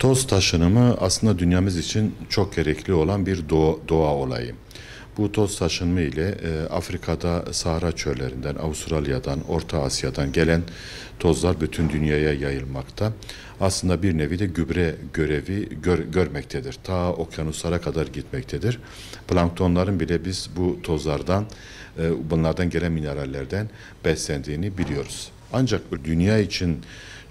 Toz taşınımı aslında dünyamız için çok gerekli olan bir doğa, doğa olayı. Bu toz taşınımı ile e, Afrika'da Sahara çöllerinden, Avustralya'dan, Orta Asya'dan gelen tozlar bütün dünyaya yayılmakta. Aslında bir nevi de gübre görevi gör, görmektedir. Ta okyanuslara kadar gitmektedir. Planktonların bile biz bu tozlardan, e, bunlardan gelen minerallerden beslendiğini biliyoruz. Ancak dünya için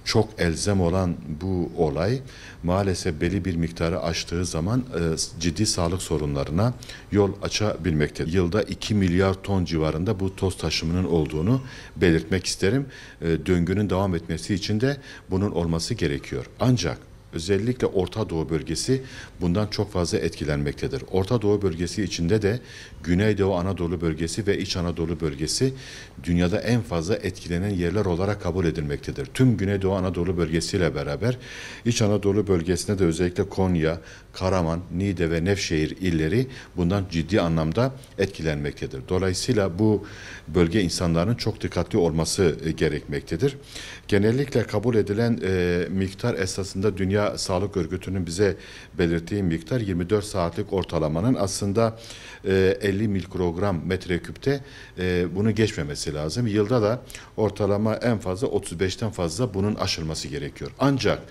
çok elzem olan bu olay maalesef belli bir miktarı aştığı zaman e, ciddi sağlık sorunlarına yol açabilmektedir. Yılda 2 milyar ton civarında bu toz taşımının olduğunu belirtmek isterim. E, döngünün devam etmesi için de bunun olması gerekiyor. Ancak özellikle Orta Doğu bölgesi bundan çok fazla etkilenmektedir. Orta Doğu bölgesi içinde de Güneydoğu Anadolu bölgesi ve İç Anadolu bölgesi dünyada en fazla etkilenen yerler olarak kabul edilmektedir. Tüm Güneydoğu Anadolu bölgesiyle beraber İç Anadolu bölgesinde de özellikle Konya, Karaman, Niğde ve Nevşehir illeri bundan ciddi anlamda etkilenmektedir. Dolayısıyla bu bölge insanların çok dikkatli olması e, gerekmektedir. Genellikle kabul edilen e, miktar esasında dünya Dünya Sağlık Örgütü'nün bize belirttiği miktar 24 saatlik ortalamanın aslında 50 e, mikrogram metreküpte e, bunu geçmemesi lazım. Yılda da ortalama en fazla 35'ten fazla bunun aşılması gerekiyor. Ancak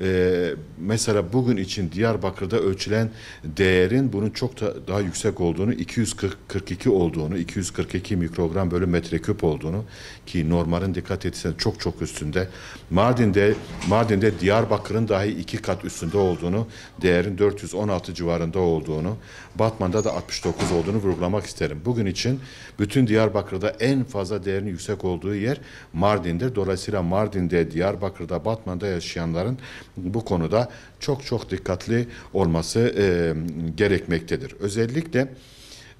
e, mesela bugün için Diyarbakır'da ölçülen değerin bunun çok da daha yüksek olduğunu 242 olduğunu 242 mikrogram bölü metreküp olduğunu ki normalin dikkat etsen çok çok üstünde Mardin'de Mardin'de Diyarbakır'ın dahi iki kat üstünde olduğunu, değerin 416 civarında olduğunu, Batman'da da 69 olduğunu vurgulamak isterim. Bugün için bütün Diyarbakır'da en fazla değerin yüksek olduğu yer Mardin'dir. Dolayısıyla Mardin'de, Diyarbakır'da, Batman'da yaşayanların bu konuda çok çok dikkatli olması e, gerekmektedir. Özellikle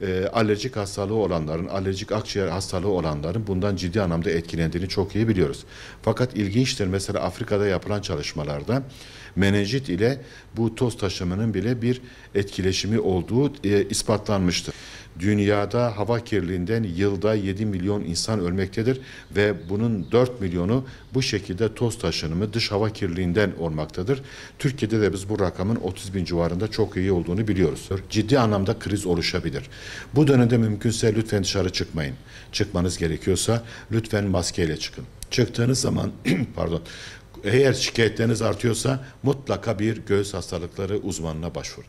e, alerjik hastalığı olanların, alerjik akciğer hastalığı olanların bundan ciddi anlamda etkilendiğini çok iyi biliyoruz. Fakat ilginçtir mesela Afrika'da yapılan çalışmalarda menenjit ile bu toz taşımının bile bir etkileşimi olduğu e, ispatlanmıştır. Dünyada hava kirliliğinden yılda 7 milyon insan ölmektedir ve bunun 4 milyonu bu şekilde toz taşınımı dış hava kirliliğinden olmaktadır. Türkiye'de de biz bu rakamın 30 bin civarında çok iyi olduğunu biliyoruz. Ciddi anlamda kriz oluşabilir. Bu dönemde mümkünse lütfen dışarı çıkmayın. Çıkmanız gerekiyorsa lütfen maskeyle çıkın. Çıktığınız zaman pardon eğer şikayetleriniz artıyorsa mutlaka bir göğüs hastalıkları uzmanına başvurun.